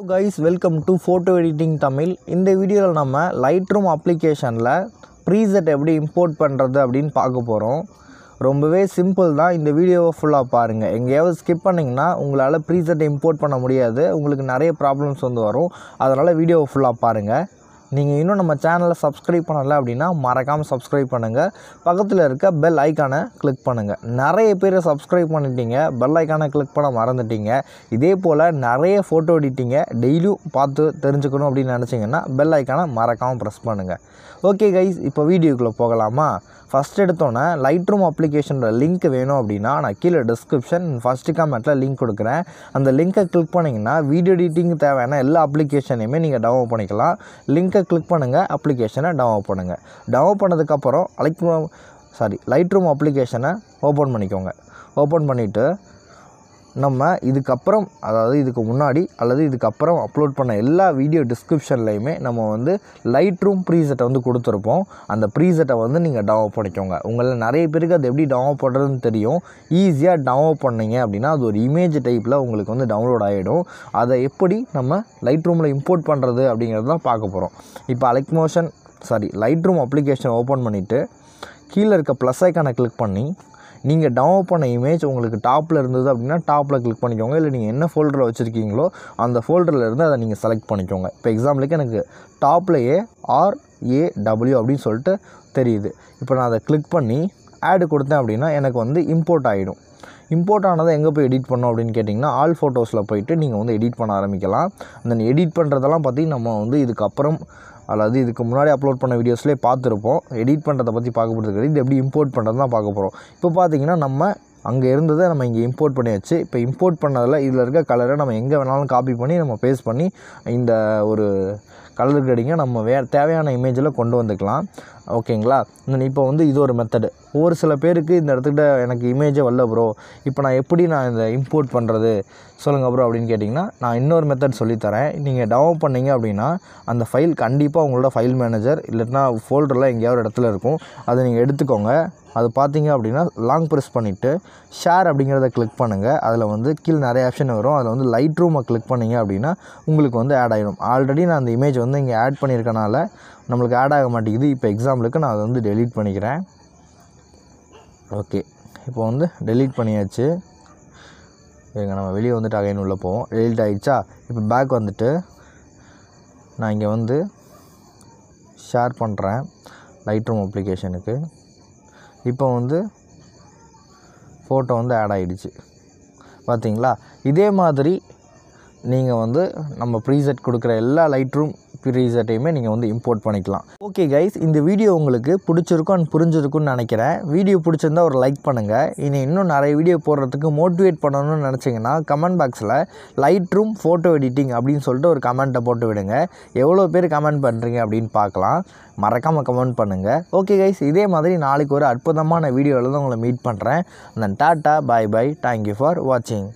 hello guys welcome to photo editing Tamil இந்த வீடியோவில் நம்ம லைட் ரூம் அப்ளிகேஷனில் ப்ரீசெட் எப்படி இம்போர்ட் பண்ணுறது அப்படின்னு பார்க்க போகிறோம் ரொம்பவே சிம்பிள் தான் இந்த வீடியோவை ஃபுல்லாக பாருங்கள் எங்கேயாவது ஸ்கிப் பண்ணிங்கன்னா உங்களால் ப்ரீசெட்டை இம்போர்ட் பண்ண முடியாது உங்களுக்கு நிறைய ப்ராப்ளம்ஸ் வந்து வரும் அதனால் வீடியோவை ஃபுல்லாக பாருங்கள் நீங்கள் இன்னும் நம்ம சேனலை சப்ஸ்கிரைப் பண்ணலை அப்படின்னா மறக்காமல் சப்ஸ்கிரைப் பண்ணுங்கள் பக்கத்தில் இருக்க பெல் ஐக்கானை கிளிக் பண்ணுங்கள் நிறைய பேர் சப்ஸ்கிரைப் பண்ணிட்டீங்க பெல் ஐக்கானை கிளிக் பண்ண மறந்துட்டீங்க இதே போல் நிறைய ஃபோட்டோ எடிட்டிங்க டெய்லியும் பார்த்து தெரிஞ்சுக்கணும் அப்படின்னு நினச்சிங்கன்னா பெல் ஐக்கானை மறக்காமல் ப்ரெஸ் பண்ணுங்கள் ஓகே கைஸ் இப்போ வீடியோக்குள்ளே போகலாமா ஃபஸ்ட் எடுத்தோன்னே லைட் ரூம் அப்ளிகேஷனோட லிங்க் வேணும் அப்படின்னா நான் கீழே டிஸ்கிரிப்ஷன் ஃபஸ்ட்டு கமெண்ட்டில் லிங்க் கொடுக்குறேன் அந்த லிங்க்கை கிளிக் பண்ணிங்கன்னா வீடியோ எடிட்டிங் தேவையான எல்லா அப்ளிகேஷனையுமே நீங்கள் டவுன்லோட் பண்ணிக்கலாம் லிங்க் லிங்க்கை கிளிக் பண்ணுங்கள் அப்ளிகேஷனை டவுன்லோட் பண்ணுங்கள் டவுன்லோட் பண்ணதுக்கப்புறம் அலைக் சாரி லைட் ரூம் அப்ளிகேஷனை ஓப்பன் பண்ணிக்கோங்க ஓப்பன் பண்ணிவிட்டு நம்ம இதுக்கப்புறம் அதாவது இதுக்கு முன்னாடி அல்லது இதுக்கப்புறம் அப்லோட் பண்ண எல்லா வீடியோ டிஸ்கிரிப்ஷன்லையுமே நம்ம வந்து லைட் ரூம் ப்ரீசெட்டை வந்து கொடுத்துருப்போம் அந்த ப்ரீசெட்டை வந்து நீங்கள் டவுன்லோட் பண்ணிக்கோங்க உங்களில் நிறைய பேருக்கு அது எப்படி டவுன்லோட் பண்ணுறதுன்னு தெரியும் ஈஸியாக டவுன்லோட் பண்ணிங்க அப்படின்னா அது ஒரு இமேஜ் டைப்பில் உங்களுக்கு வந்து டவுன்லோட் ஆகிடும் அதை எப்படி நம்ம லைட் ரூமில் இம்போர்ட் பண்ணுறது அப்படிங்கிறது தான் பார்க்க போகிறோம் இப்போ Alight Motion sorry Lightroom application open பண்ணிவிட்டு கீழே இருக்க ப்ளஸ் ஐக்கானை கிளிக் பண்ணி நீங்கள் டவுன்லோட் பண்ண இமேஜ் உங்களுக்கு டாப்பில் இருந்தது அப்படின்னா டாப்பில் கிளிக் பண்ணிக்கோங்க இல்லை நீங்கள் என்ன ஃபோல்டரில் வச்சுருக்கீங்களோ அந்த ஃபோல்டரில் இருந்து அதை நீங்கள் செலக்ட் பண்ணிக்கோங்க இப்போ எக்ஸாம்பிளுக்கு எனக்கு டாப்லேயே டபிள்யூ அப்படின்னு சொல்லிட்டு தெரியுது இப்போ நான் அதை கிளிக் பண்ணி ஆடு கொடுத்தேன் அப்படின்னா எனக்கு வந்து இம்போர்ட் ஆகிடும் இம்போர்ட்டானதை எங்கே போய் எடிட் பண்ணோம் அப்படின்னு கேட்டிங்கன்னா ஆல் ஃபோட்டோஸில் போயிட்டு நீங்கள் வந்து எடிட் பண்ண ஆரம்பிக்கலாம் அந்த எடிட் பண்ணுறதெல்லாம் பார்த்திங்கன்னா நம்ம வந்து இதுக்கப்புறம் அதாவது இதுக்கு முன்னாடி அப்லோட் பண்ண வீடியோஸ்லேயே பார்த்துருப்போம் எடிட் பண்ணுறதை பற்றி பார்க்க போகிறது இது எப்படி இம்போர்ட் பண்ணுறது தான் பார்க்க போகிறோம் இப்போ பார்த்திங்கன்னா நம்ம அங்கே இருந்ததை நம்ம இங்கே இம்போர்ட் பண்ணியாச்சு இப்போ இம்போர்ட் பண்ணதில் இதில் இருக்க கலரை நம்ம எங்கே வேணாலும் காப்பி பண்ணி நம்ம பேஸ்ட் பண்ணி இந்த ஒரு கலர் அடிங்க நம்ம வே தேவையான இமேஜில் கொண்டு வந்துக்கலாம் ஓகேங்களா இப்போ வந்து இது ஒரு மெத்தடு ஒரு சில பேருக்கு இந்த இடத்துக்கிட்ட எனக்கு இமேஜே வரல ப்ரோ இப்போ நான் எப்படி நான் இந்த இம்போர்ட் பண்ணுறது சொல்லுங்கள் ப்ரோ அப்படின்னு கேட்டிங்கன்னா நான் இன்னொரு மெத்தட் சொல்லித்தரேன் நீங்கள் டவுன் பண்ணிங்க அப்படின்னா அந்த ஃபைல் கண்டிப்பாக உங்களோட ஃபைல் மேனேஜர் இல்லைன்னா ஃபோல்டரெலாம் எங்கேயாவது இடத்துல இருக்கும் அதை நீங்கள் எடுத்துக்கோங்க அது பார்த்தீங்க அப்படின்னா லாங் ப்ரெஸ் பண்ணிவிட்டு ஷேர் அப்படிங்கிறத கிளிக் பண்ணுங்கள் அதில் வந்து கீழே நிறைய ஆப்ஷன் வரும் அதில் வந்து லைட் ரூமை கிளிக் பண்ணிங்க அப்படின்னா உங்களுக்கு வந்து ஆட் ஆகிடும் ஆல்ரெடி நான் அந்த இமேஜ் வந்து இங்கே ஆட் பண்ணியிருக்கனால நம்மளுக்கு ஆட் ஆக மாட்டேங்குது இப்போ எக்ஸாம் எக்ஸாம்பிளுக்கு நான் அதை வந்து டெலீட் பண்ணிக்கிறேன் ஓகே இப்போ வந்து டெலீட் பண்ணியாச்சு இருங்க நம்ம வெளியே வந்துட்டு அகைன் உள்ளே போவோம் டெலீட் ஆகிடுச்சா இப்போ பேக் வந்துட்டு நான் இங்கே வந்து ஷேர் பண்ணுறேன் லைட் ரூம் அப்ளிகேஷனுக்கு இப்போ வந்து ஃபோட்டோ வந்து ஆட் ஆகிடுச்சு பார்த்தீங்களா இதே மாதிரி நீங்கள் வந்து நம்ம ப்ரீசெட் கொடுக்குற எல்லா லைட் ரூம் ப்ரீசர்ட்டையுமே நீங்கள் வந்து இம்போர்ட் பண்ணிக்கலாம் ஓகே கைஸ் இந்த வீடியோ உங்களுக்கு பிடிச்சிருக்கும் அண்ட் புரிஞ்சிருக்கும்னு நினைக்கிறேன் வீடியோ பிடிச்சிருந்தா ஒரு லைக் பண்ணுங்கள் இனி இன்னும் நிறைய வீடியோ போடுறதுக்கு மோட்டிவேட் பண்ணணும்னு நினச்சிங்கன்னா கமெண்ட் பாக்ஸில் லைட் ரூம் ஃபோட்டோ எடிட்டிங் அப்படின்னு சொல்லிட்டு ஒரு கமெண்ட்டை போட்டு விடுங்க எவ்வளோ பேர் கமெண்ட் பண்ணுறீங்க அப்படின்னு பார்க்கலாம் மறக்காமல் கமெண்ட் பண்ணுங்கள் ஓகே கைஸ் இதே மாதிரி நாளைக்கு ஒரு அற்புதமான வீடியோவில் தான் உங்களை மீட் பண்ணுறேன் அந்த tata bye bye thank you for வாட்சிங்